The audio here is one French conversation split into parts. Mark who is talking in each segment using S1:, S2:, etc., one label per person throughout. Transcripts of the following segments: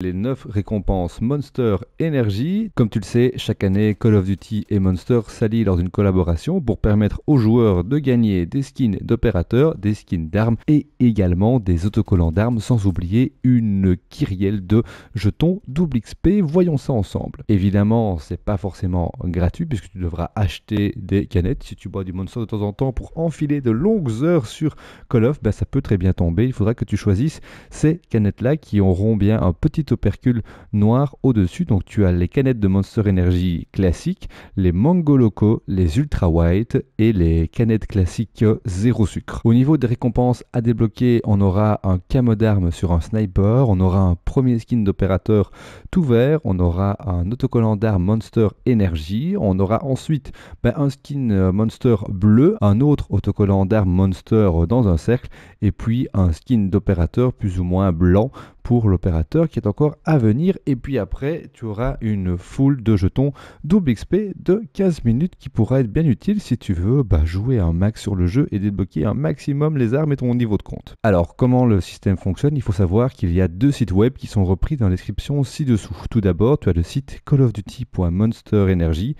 S1: les 9 récompenses Monster Energy. Comme tu le sais, chaque année, Call of Duty et Monster s'allient dans une collaboration pour permettre aux joueurs de gagner des skins d'opérateurs, des skins d'armes et également des autocollants d'armes, sans oublier une kyrielle de jetons double XP. Voyons ça ensemble. Évidemment, c'est pas forcément gratuit puisque tu devras acheter des canettes. Si tu bois du Monster de temps en temps pour enfiler de longues heures sur Call of, bah, ça peut très bien tomber. Il faudra que tu choisisses ces canettes-là qui auront bien un petit opercule noir au-dessus. Donc tu as les canettes de Monster Energy classiques, les Mango Loco, les Ultra White et les canettes classiques zéro sucre. Au niveau des récompenses à débloquer, on aura un camo d'armes sur un sniper, on aura un premier skin d'opérateur tout vert, on aura un autocollant d'armes Monster Energy, on aura ensuite ben, un skin euh, Monster bleu, un autre autocollant d'armes Monster dans un cercle et puis un skin d'opérateur plus ou moins blanc pour l'opérateur qui est encore à venir. Et puis après, tu auras une foule de jetons double XP de 15 minutes qui pourra être bien utile si tu veux bah, jouer un max sur le jeu et débloquer un maximum les armes et ton niveau de compte. Alors, comment le système fonctionne Il faut savoir qu'il y a deux sites web qui sont repris dans la description ci-dessous. Tout d'abord, tu as le site callofduty.monsterenergy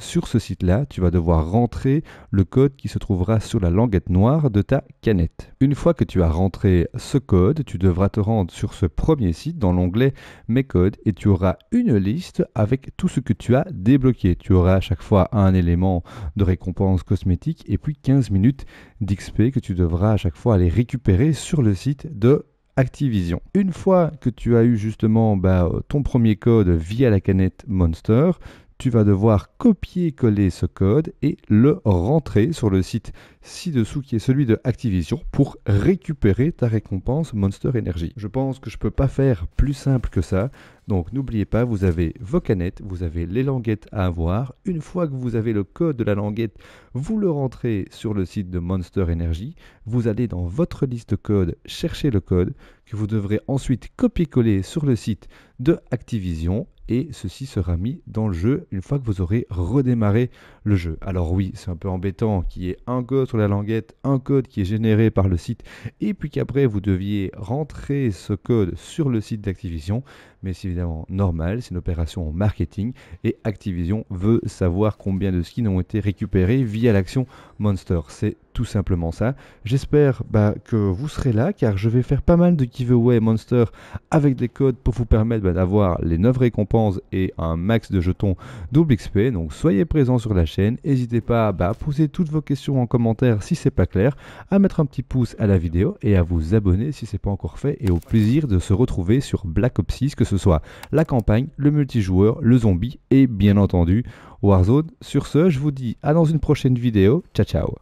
S1: sur ce site-là, tu vas devoir rentrer le code qui se trouvera sur la languette noire de ta canette. Une fois que tu as rentré ce code, tu devras te rendre sur ce premier site dans l'onglet Mes codes et tu auras une liste avec tout ce que tu as débloqué. Tu auras à chaque fois un élément de récompense cosmétique et puis 15 minutes d'XP que tu devras à chaque fois aller récupérer sur le site de Activision. Une fois que tu as eu justement bah, ton premier code via la canette Monster, tu vas devoir copier-coller ce code et le rentrer sur le site ci-dessous qui est celui de Activision pour récupérer ta récompense Monster Energy. Je pense que je peux pas faire plus simple que ça. Donc n'oubliez pas, vous avez vos canettes, vous avez les languettes à avoir. Une fois que vous avez le code de la languette, vous le rentrez sur le site de Monster Energy. Vous allez dans votre liste code chercher le code que vous devrez ensuite copier-coller sur le site de Activision et ceci sera mis dans le jeu une fois que vous aurez redémarré le jeu. Alors oui, c'est un peu embêtant qu'il y ait un code sur la languette, un code qui est généré par le site et puis qu'après vous deviez rentrer ce code sur le site d'Activision, mais c'est évidemment normal, c'est une opération marketing et Activision veut savoir combien de skins ont été récupérés via l'action Monster. C'est tout simplement ça. J'espère bah, que vous serez là car je vais faire pas mal de giveaway monster avec des codes pour vous permettre bah, d'avoir les 9 récompenses et un max de jetons double XP. Donc soyez présents sur la chaîne, n'hésitez pas bah, à poser toutes vos questions en commentaire si c'est pas clair, à mettre un petit pouce à la vidéo et à vous abonner si c'est pas encore fait et au plaisir de se retrouver sur Black Ops 6 que ce soit la campagne, le multijoueur, le zombie et bien entendu Warzone. Sur ce, je vous dis à dans une prochaine vidéo. Ciao ciao